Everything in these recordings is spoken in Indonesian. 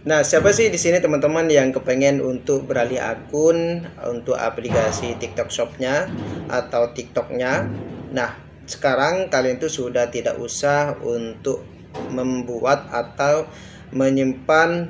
Nah, siapa sih di sini teman-teman yang kepengen untuk beralih akun untuk aplikasi TikTok Shop-nya atau TikTok-nya? Nah, sekarang kalian tuh sudah tidak usah untuk membuat atau menyimpan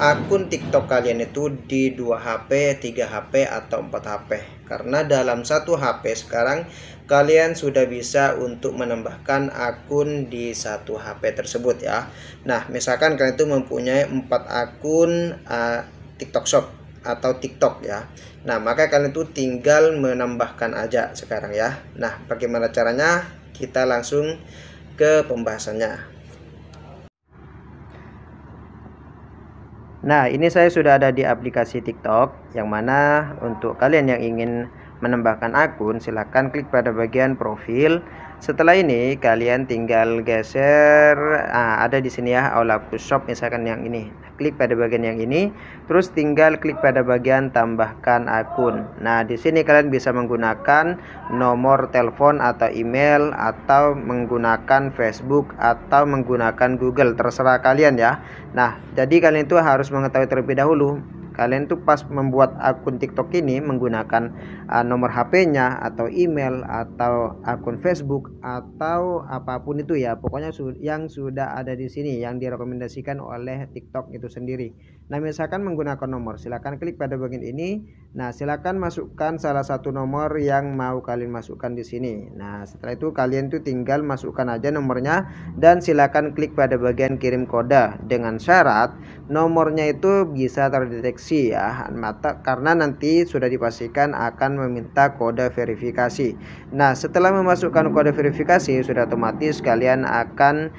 akun TikTok kalian itu di 2 HP, 3 HP atau 4 HP. Karena dalam satu HP sekarang kalian sudah bisa untuk menambahkan akun di satu HP tersebut ya. Nah, misalkan kalian itu mempunyai 4 akun uh, TikTok Shop atau TikTok ya. Nah, maka kalian itu tinggal menambahkan aja sekarang ya. Nah, bagaimana caranya? Kita langsung ke pembahasannya. Nah, ini saya sudah ada di aplikasi TikTok yang mana untuk kalian yang ingin menambahkan akun, silahkan klik pada bagian profil. Setelah ini kalian tinggal geser Nah, ada di sini ya Aula Shop misalkan yang ini. Klik pada bagian yang ini, terus tinggal klik pada bagian tambahkan akun. Nah, di sini kalian bisa menggunakan nomor telepon atau email atau menggunakan Facebook atau menggunakan Google, terserah kalian ya. Nah, jadi kalian itu harus mengetahui terlebih dahulu kalian tuh pas membuat akun TikTok ini menggunakan uh, nomor HP-nya atau email atau akun Facebook atau apapun itu ya pokoknya su yang sudah ada di sini yang direkomendasikan oleh TikTok itu sendiri nah misalkan menggunakan nomor silakan klik pada bagian ini nah silakan masukkan salah satu nomor yang mau kalian masukkan di sini nah setelah itu kalian tuh tinggal masukkan aja nomornya dan silakan klik pada bagian kirim kode dengan syarat nomornya itu bisa terdeteksi ya mata karena nanti sudah dipastikan akan meminta kode verifikasi. Nah, setelah memasukkan kode verifikasi sudah otomatis kalian akan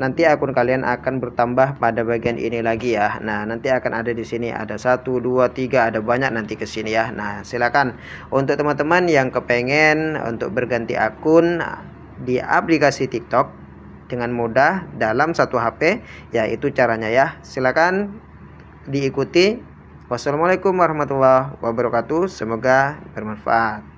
nanti akun kalian akan bertambah pada bagian ini lagi ya. Nah, nanti akan ada di sini ada satu, dua, tiga, ada banyak nanti ke sini ya. Nah, silakan untuk teman-teman yang kepengen untuk berganti akun di aplikasi TikTok dengan mudah dalam satu HP yaitu caranya ya silakan diikuti wassalamualaikum warahmatullahi wabarakatuh semoga bermanfaat